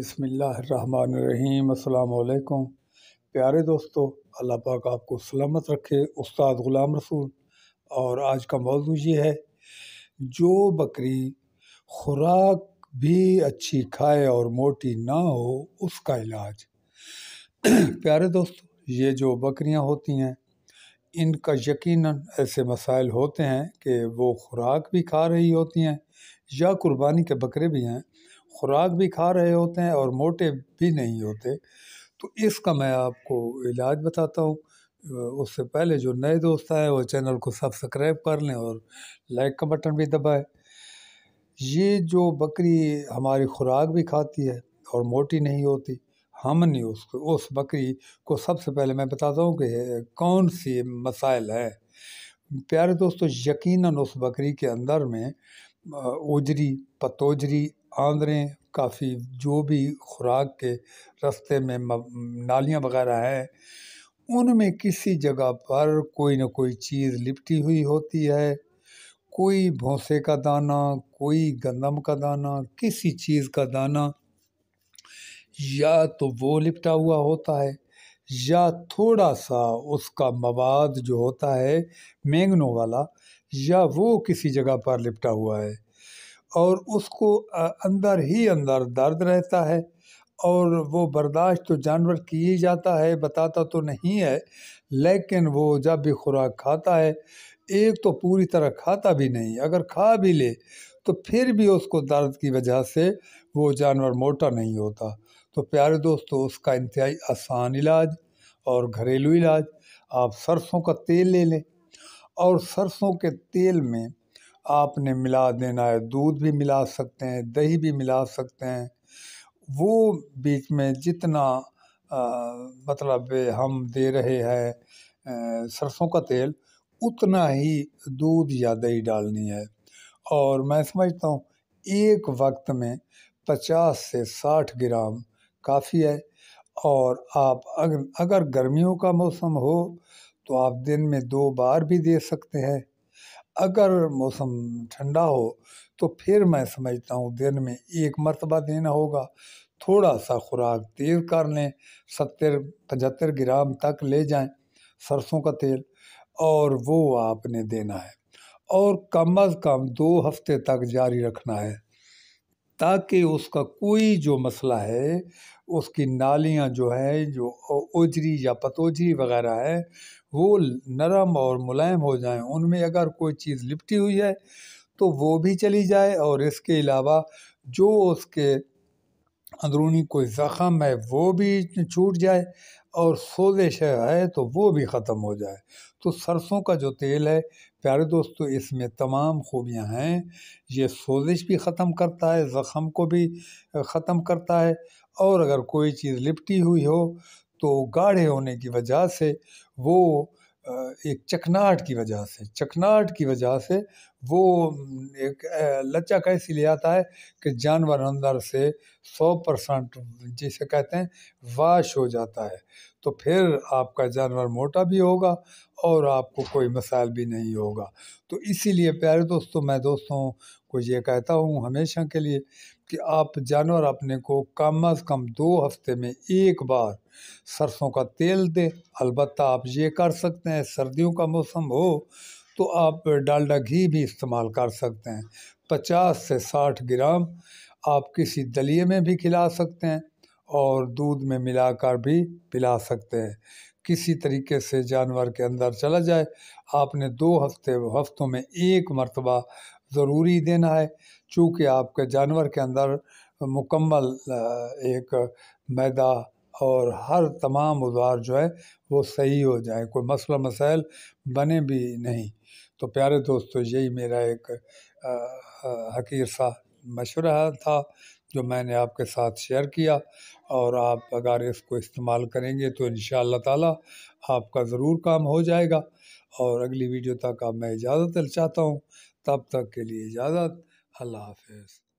बसमीम् अल्लाम प्यारे दोस्तों अल्लाह पाक आपको सलामत रखे उस्ताद ग़ुलाम रसूल और आज का मौजू ये है जो बकरी खुराक भी अच्छी खाए और मोटी ना हो उसका इलाज प्यारे दोस्तों ये जो बकरियां होती हैं इनका यकीनन ऐसे मसाइल होते हैं कि वो खुराक भी खा रही होती हैं या कुर्बानी के बकरे भी हैं खुराक भी खा रहे होते हैं और मोटे भी नहीं होते तो इसका मैं आपको इलाज बताता हूँ उससे पहले जो नए दोस्त आए वो चैनल को सब्सक्राइब कर लें और लाइक का बटन भी दबाएं ये जो बकरी हमारी खुराक भी खाती है और मोटी नहीं होती हमने उसको उस बकरी को सबसे पहले मैं बताता हूँ कि कौन सी मसाइल है प्यारे दोस्तों यकीनन उस बकरी के अंदर में ओजरी पतोजरी आंद्रे काफ़ी जो भी खुराक के रास्ते में नालियाँ वगैरह हैं उनमें किसी जगह पर कोई ना कोई चीज़ लिपटी हुई होती है कोई भोंसे का दाना कोई गंदम का दाना किसी चीज़ का दाना या तो वो लिपटा हुआ होता है या थोड़ा सा उसका मवाद जो होता है मैंगनों वाला या वो किसी जगह पर लिपटा हुआ है और उसको अंदर ही अंदर दर्द रहता है और वो बर्दाश्त तो जानवर की ही जाता है बताता तो नहीं है लेकिन वो जब भी खुराक खाता है एक तो पूरी तरह खाता भी नहीं अगर खा भी ले तो फिर भी उसको दर्द की वजह से वो जानवर मोटा नहीं होता तो प्यारे दोस्तों उसका इंतहाई आसान इलाज और घरेलू इलाज आप सरसों का तेल ले लें और सरसों के तेल में आपने मिला देना है दूध भी मिला सकते हैं दही भी मिला सकते हैं वो बीच में जितना आ, मतलब हम दे रहे हैं सरसों का तेल उतना ही दूध या दही डालनी है और मैं समझता हूँ एक वक्त में पचास से साठ ग्राम काफ़ी है और आप अगर अगर गर्मियों का मौसम हो तो आप दिन में दो बार भी दे सकते हैं अगर मौसम ठंडा हो तो फिर मैं समझता हूँ दिन में एक मरतबा देना होगा थोड़ा सा खुराक तेज़ कर लें सत्तर पचहत्तर ग्राम तक ले जाएं सरसों का तेल और वो आपने देना है और कम अज़ कम दो हफ्ते तक जारी रखना है ताकि उसका कोई जो मसला है उसकी नालियाँ जो है जो ओजरी या पतोजरी वगैरह है वो नरम और मुलायम हो जाएं उनमें अगर कोई चीज़ लिपटी हुई है तो वो भी चली जाए और इसके अलावा जो उसके अंदरूनी कोई ज़ख़म है वो भी छूट जाए और सोजिश है तो वो भी ख़त्म हो जाए तो सरसों का जो तेल है प्यारे दोस्तों इसमें तमाम खूबियां हैं ये सोजिश भी ख़त्म करता है ज़ख़म को भी ख़त्म करता है और अगर कोई चीज़ लिपटी हुई हो तो गाढ़े होने की वजह से वो एक चखनाहट की वजह से चखनाहट की वजह से वो एक लचक ऐसी ले आता है कि जानवर अंदर से सौ परसेंट जिसे कहते हैं वाश हो जाता है तो फिर आपका जानवर मोटा भी होगा और आपको कोई मसाइल भी नहीं होगा तो इसीलिए प्यारे दोस्तों मैं दोस्तों को ये कहता हूँ हमेशा के लिए कि आप जानवर अपने को कम अज़ कम दो हफ्ते में एक बार सरसों का तेल दें अलबत्त आप ये कर सकते हैं सर्दियों का मौसम हो तो आप डालडा घी भी इस्तेमाल कर सकते हैं पचास से साठ ग्राम आप किसी दलिए में भी खिला सकते हैं और दूध में मिलाकर भी पिला सकते हैं किसी तरीके से जानवर के अंदर चला जाए आपने दो हफ्ते हफ्तों में एक मरतबा ज़रूरी देना है चूँकि आपके जानवर के अंदर मुकम्मल एक मैदा और हर तमाम उदार जो है वो सही हो जाए कोई मसला मसाइल बने भी नहीं तो प्यारे दोस्तों यही मेरा एक हकीर सा मशवरा था जो मैंने आपके साथ शेयर किया और आप अगर इसको इस्तेमाल करेंगे तो इन ताला आपका ज़रूर काम हो जाएगा और अगली वीडियो तक आप मैं इजाज़त चाहता हूँ तब तक के लिए इजाज़त अल्लाह हाफ